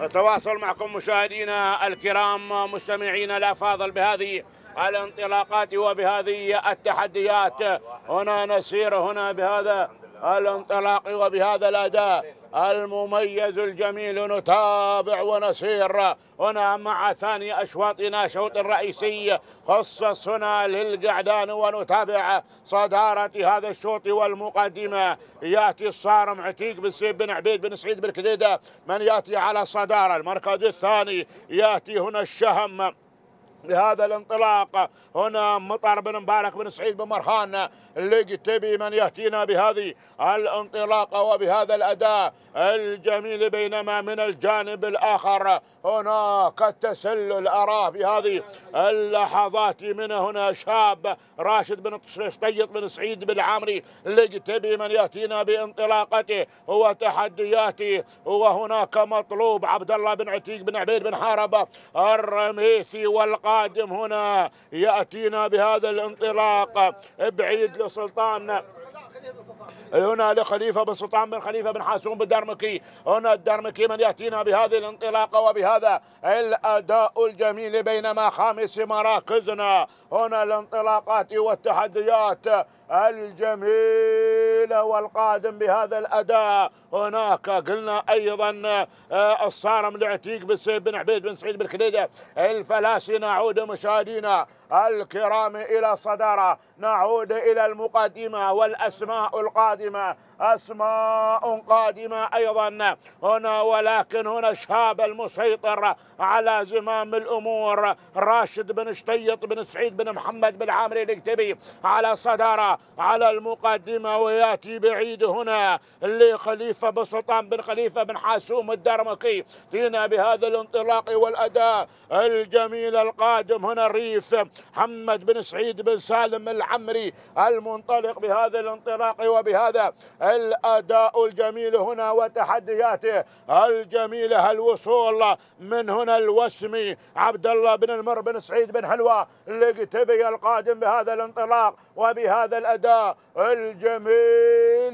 نتواصل معكم مشاهدينا الكرام مستمعينا الافاضل بهذه الانطلاقات وبهذه التحديات هنا نسير هنا بهذا الانطلاق وبهذا الاداء المميز الجميل نتابع ونسير هنا مع ثاني أشواطنا شوط الرئيسي خصصنا للقعدان ونتابع صدارة هذا الشوط والمقدمة يأتي الصارم عتيق بن سيب بن عبيد بن سعيد بن كديدة من يأتي على الصدارة المركز الثاني يأتي هنا الشهم لهذا الانطلاق هنا مطر بن مبارك بن سعيد بن مرهان مرخان تبي من يأتينا بهذه الانطلاقة وبهذا الأداء الجميل بينما من الجانب الآخر هناك التسلل أراه في هذه اللحظات من هنا شاب راشد بن طيط بن سعيد بن عامري تبي من يأتينا بانطلاقته وتحدياته وهناك مطلوب عبد الله بن عتيق بن عبيد بن حارب الرميثي والق القادم هنا يأتينا بهذا الانطلاق بعيد لسلطان هنا لخليفة بن سلطان بن خليفة بن بن بالدرمكي هنا الدرمكي من يأتينا بهذه الانطلاقة وبهذا الأداء الجميل بينما خامس مراكزنا هنا الانطلاقات والتحديات الجميل الطويلة والقادم بهذا الأداء هناك قلنا أيضا آه، الصارم العتيق بن بن عبيد بن سعيد بن كليدة الفلاسي نعود مشاهدينا الكرام إلى الصدارة نعود إلى المقدمة والأسماء القادمة أسماء قادمة أيضا هنا ولكن هنا شاب المسيطر على زمام الأمور راشد بن شطيط بن سعيد بن محمد بن عامر الكتبي على الصدارة على المقدمة ويا ياتي بعيد هنا لخليفه بن سلطان بن خليفه بن حاسوم الدرمكي فينا بهذا الانطلاق والاداء الجميل القادم هنا الريف محمد بن سعيد بن سالم العمري المنطلق بهذا الانطلاق وبهذا الاداء الجميل هنا وتحدياته الجميله الوصول من هنا الوسمي عبد الله بن المر بن سعيد بن حلوى اللي القادم بهذا الانطلاق وبهذا الاداء الجميل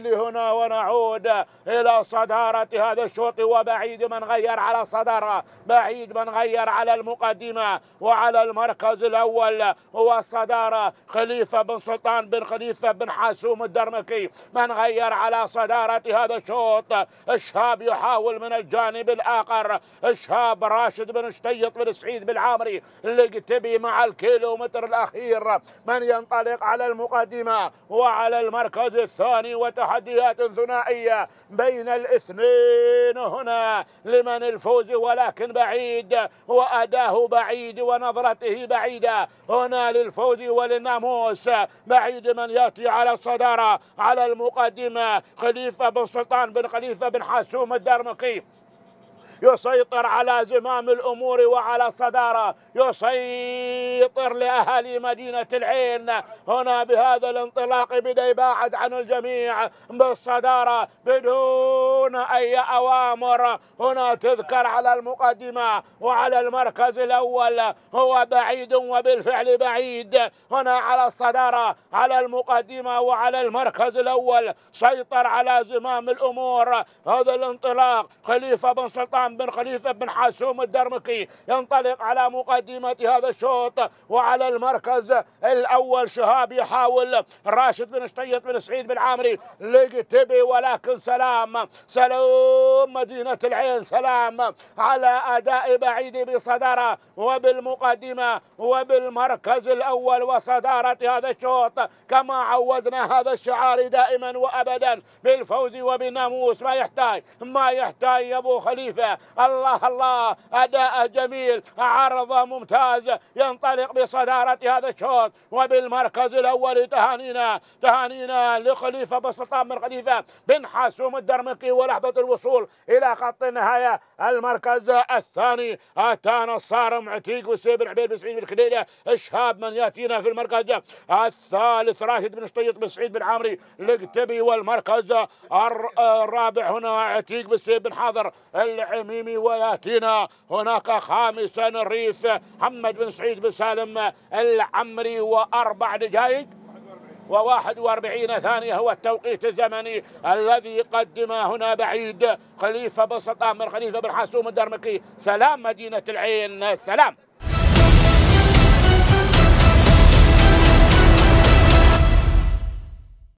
هنا ونعود إلى صدارة هذا الشوط وبعيد من غير على الصدارة بعيد من غير على المقدمة وعلى المركز الأول هو الصدارة خليفة بن سلطان بن خليفة بن حاسوم الدرمكي من غير على صدارة هذا الشوط الشاب يحاول من الجانب الآخر الشاب راشد بن شتيط بن سعيد بن عامري اللي مع الكيلومتر الأخير من ينطلق على المقدمة وعلى المركز الثاني أغاني وتحديات ثنائية بين الاثنين هنا لمن الفوز ولكن بعيد وأداه بعيد ونظرته بعيدة هنا للفوز وللناموس بعيد من يأتي على الصدارة على المقدمة خليفة بن سلطان بن خليفة بن حاسوم الدرمقي يسيطر على زمام الأمور وعلى الصدارة يسيطر لأهالي مدينة العين هنا بهذا الانطلاق بدأ يباعد عن الجميع بالصدارة بدون أي أوامر هنا تذكر على المقدمة وعلى المركز الأول هو بعيد وبالفعل بعيد هنا على الصدارة على المقدمة وعلى المركز الأول سيطر على زمام الأمور هذا الانطلاق خليفة بن سلطان بن خليفة بن حاسوم الدرمكي ينطلق على مقدمة هذا الشوط وعلى المركز الأول شهاب يحاول راشد بن شطيط بن سعيد بن عامري لقتبي ولكن سلام سلام مدينة العين سلام على أداء بعيد بصدارة وبالمقدمة وبالمركز الأول وصدارة هذا الشوط كما عودنا هذا الشعار دائما وأبدا بالفوز وبالناموس ما يحتاج ما يحتاج يا أبو خليفة الله الله أداء جميل عرضة ممتاز ينطلق بصدارة هذا الشوط وبالمركز الأول تهانينا تهانينا لخليفة بسلطان بن خليفة بن حاسوم الدرمقي ولحظة الوصول إلى خط النهاية المركز الثاني أتانا الصارم عتيق وسيب بن عبيد بن سعيد بن خليلة إشهاب من يأتينا في المركز الثالث راشد بن شطيط بن سعيد بن عامري لقتبي والمركز الرابع هنا عتيق بن سعيد بن حاضر العم التميمي وياتينا هناك خامسا الريف محمد بن سعيد بن سالم العمري واربع دقائق وواحد واربعين ثانية هو التوقيت الزمني الذي قدم هنا بعيد خليفة بن من خليفة بن حاسوم الدرمكي سلام مدينة العين سلام